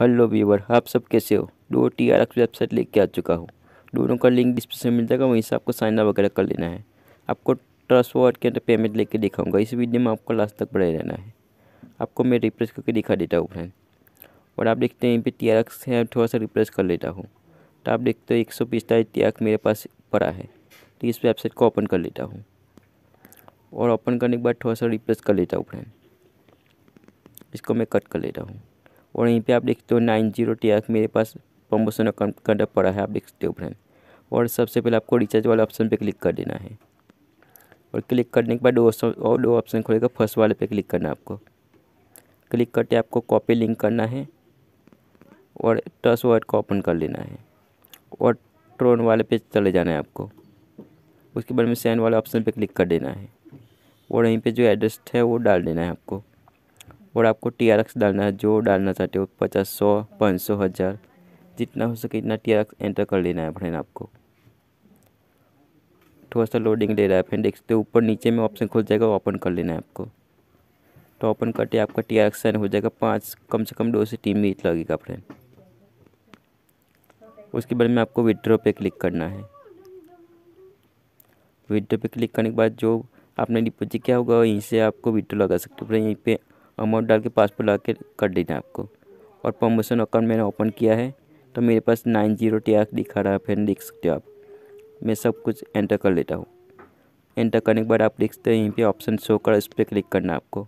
hello viewer आप सब कैसे हो डो टी आर एक्स वेबसाइट लेके आ चुका हूँ दोनों का लिंक डिस्क्रिप्शन में मिल जाएगा वहीं से आपको साइन अप वगैरह कर लेना है आपको ट्रस्ट वर्ड के अंदर पेमेंट लेके दिखाऊंगा इस वीडियो में आपको लास्ट तक बढ़ा रहना है आपको मैं रिप्रेस करके दिखा देता हूँ फ्रेंड और आप देखते हैं पे टी आर एक्स है थोड़ा सा रिप्रेस कर लेता हूँ तो आप देखते हो एक सौ पिस्तालीस टी आर मेरे पास पड़ा है तो इस वेबसाइट को ओपन कर लेता हूँ और ओपन करने के बाद थोड़ा सा रिप्रेस कर लेता हूँ फ्रेंड इसको मैं कट कर लेता हूँ और यहीं पे आप देखते हो नाइन जीरो टी मेरे पास प्रमोशन अकाउंट का पड़ा है आप देख सकते हो फ्रेंड और सबसे पहले आपको रिचार्ज वाले ऑप्शन पे क्लिक कर देना है और क्लिक करने के बाद दो और दो ऑप्शन खोलेगा फर्स्ट वाले पे क्लिक करना आपको क्लिक करते आपको कॉपी लिंक करना है और टच वर्ड को ओपन कर लेना है और ट्रोन वाले पे चले जाना है आपको उसके बाद में सेंड वाले ऑप्शन पर क्लिक कर देना है और यहीं पर जो एड्रेस है वो डाल देना है आपको और आपको टी आर एक्स डालना है जो डालना चाहते हो पचास सौ पाँच सौ हज़ार जितना हो सके इतना टी आर एक्स एंटर कर लेना है फ्रेंड आपको थोड़ा सा लोडिंग ले रहा है फ्रेंड सकते हो ऊपर नीचे में ऑप्शन खुल जाएगा ओपन कर लेना है आपको तो ओपन करते आपका टी आर एक्स साइन हो जाएगा पाँच कम से कम दो से तीन मिनट लगेगा फ्रेंड उसके बाद में आपको विड्रो पे क्लिक करना है विड्रो पे क्लिक करने के बाद जो आपने डिपोजिट किया होगा यहीं से आपको विड्रो लगा सकते हो फ्रेंड यहीं पे अमाउंट डाल के पासपोर्ट ला के कर देना आपको और प्रमोशन अकाउंट मैंने ओपन किया है तो मेरे पास नाइन जीरो टैक्स दिखा रहा है फिर देख सकते हो आप मैं सब कुछ एंटर कर लेता हूँ एंटर करने के बाद आप देख सकते हो यहीं पे ऑप्शन शो कर उस पर क्लिक करना आपको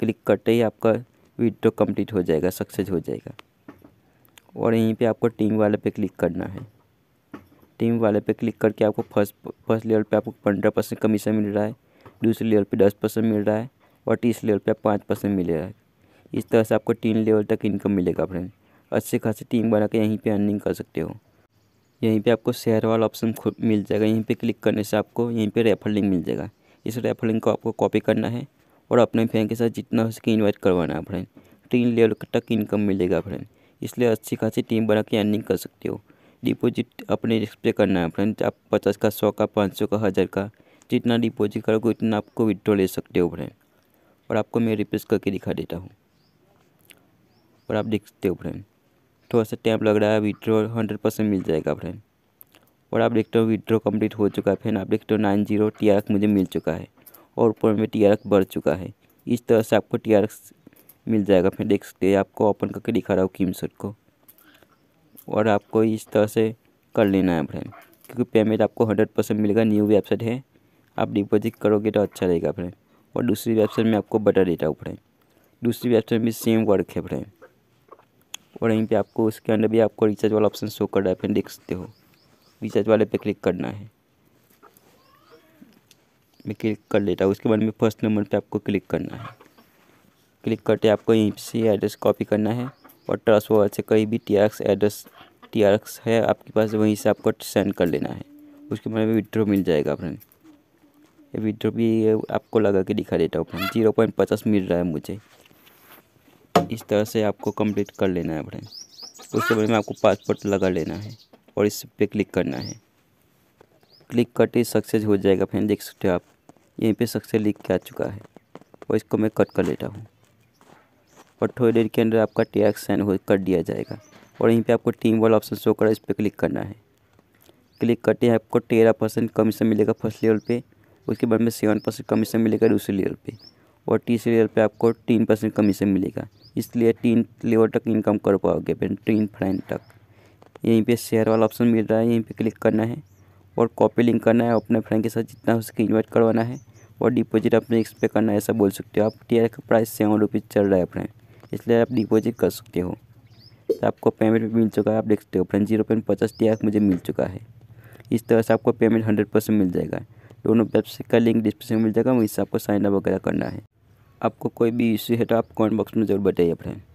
क्लिक करते ही आपका विड्रो कंप्लीट हो जाएगा सक्सेस हो जाएगा और यहीं पे आपको टीम वाले पे क्लिक करना है टीम वाले पे क्लिक करके आपको फर्स्ट फर्स्ट लेवल पे आपको पंद्रह परसेंट कमीशन मिल रहा है दूसरे लेवल पे दस परसेंट मिल रहा है और तीस लेवल पे आप पाँच परसेंट मिलेगा इस तरह से आपको तीन लेवल तक इनकम मिलेगा फ्रेंड अच्छे खासे टीम बना के यहीं पर अर्निंग कर सकते हो यहीं पे आपको शेयर वाला ऑप्शन मिल जाएगा यहीं पे क्लिक करने से आपको यहीं पे रेफर लिंक मिल जाएगा इस रेफर लिंक को आपको कॉपी करना है और अपने फ्रेंड के साथ जितना हो सके इन्वाइट करवाना है फ्रेंड तीन लेवल तक इनकम मिलेगा फ्रेंड इसलिए अच्छी खासी टीम बना के अर्निंग कर सकते हो डिपोजिट अपने रिस्क पे करना है फ्रेंड आप पचास का सौ का पाँच सौ का हज़ार का जितना डिपोजिट करोगे उतना आपको विड्रॉ ले सकते हो फ्रेंड और आपको मैं रिप्लेस करके दिखा देता हूँ और आप देख सकते हो फ्रेंड थोड़ा सा टैप लग रहा है विड्रॉ हंड्रेड परसेंट मिल जाएगा फ्रेंड और आप देखते हो विड्रॉ कंप्लीट हो चुका है फ्रेंड आप देखते हो नाइन जीरो टी मुझे मिल चुका है और ऊपर में टी बढ़ चुका है इस तरह से आपको टी मिल जाएगा फिर देख सकते हो आपको ओपन करके दिखा रहा हूँ कीम शर्ट को और आपको इस तरह से कर लेना है फ्रेंड क्योंकि पेमेंट आपको हंड्रेड परसेंट मिलेगा न्यू वेबसाइट है आप डिपॉजिट करोगे तो अच्छा रहेगा फ्रेंड और दूसरी वेबसाइट में आपको बटर डेटा वो है दूसरी वेबसाइट में भी सेम वर्क है हैं और यहीं पे आपको उसके अंदर भी आपको रिचार्ज वाला ऑप्शन शो कर रहा है फिर देख सकते हो रिचार्ज वाले पे क्लिक करना है मैं क्लिक कर लेता हूँ उसके बाद में फर्स्ट नंबर पे आपको क्लिक करना है क्लिक करते आपको यहीं से एड्रेस कॉपी करना है और ट्रांसफर वॉल से कहीं भी टी एड्रेस टी है आपके पास वहीं से आपको सेंड कर लेना है उसके बाद में विड्रो मिल जाएगा फ्रेंड विड्रो भी आपको लगा के दिखा देता हूँ जीरो पॉइंट पचास मिल रहा है मुझे इस तरह से आपको कंप्लीट कर लेना है फ्रेंड उसके बाद में आपको पासपोर्ट लगा लेना है और इस पर क्लिक करना है क्लिक करते सक्सेस हो जाएगा फ्रेंड देख सकते हो आप यहीं पे सक्सेस लिख के आ चुका है और इसको मैं कट कर लेता हूँ और थोड़ी देर के अंदर आपका टैक्स साइन हो कर दिया जाएगा और यहीं पे आपको टीम वाला ऑप्शन शो करा इस पर क्लिक करना है क्लिक करते आपको तेरह परसेंट कमीशन मिलेगा फर्स्ट लेवल पे उसके बाद में सेवन परसेंट कमीशन मिलेगा दूसरे लेयर पे और तीसरे लेयर पे आपको तीन परसेंट कमीशन मिलेगा इसलिए तीन लेवल तक इनकम कर पाओगे फिर तीन फ्रेंड तक यहीं पे शेयर वाला ऑप्शन मिल रहा है यहीं पे क्लिक करना है और कॉपी लिंक करना है अपने फ्रेंड के साथ जितना हो उसके इन्वाइट करवाना है और डिपोजिट अपने इस करना है ऐसा बोल सकते हो आप टी का प्राइस सेवन रुपीज़ चल रहा है फ्रेंड इसलिए आप डिपोज़िट कर सकते हो तो आपको पेमेंट भी मिल चुका है आप देख सकते हो फ्रेंड जीरो पॉइंट पचास टी मुझे मिल चुका है इस तरह से आपको पेमेंट हंड्रेड परसेंट मिल जाएगा दोनों वेबसाइट का लिंक डिस्क्रिप्शन में मिल जाएगा वहीं से आपको साइनअप वगैरह करना है आपको कोई भी इश्यू है तो आप कमेंट बॉक्स में जरूर बताइए फ्रेंड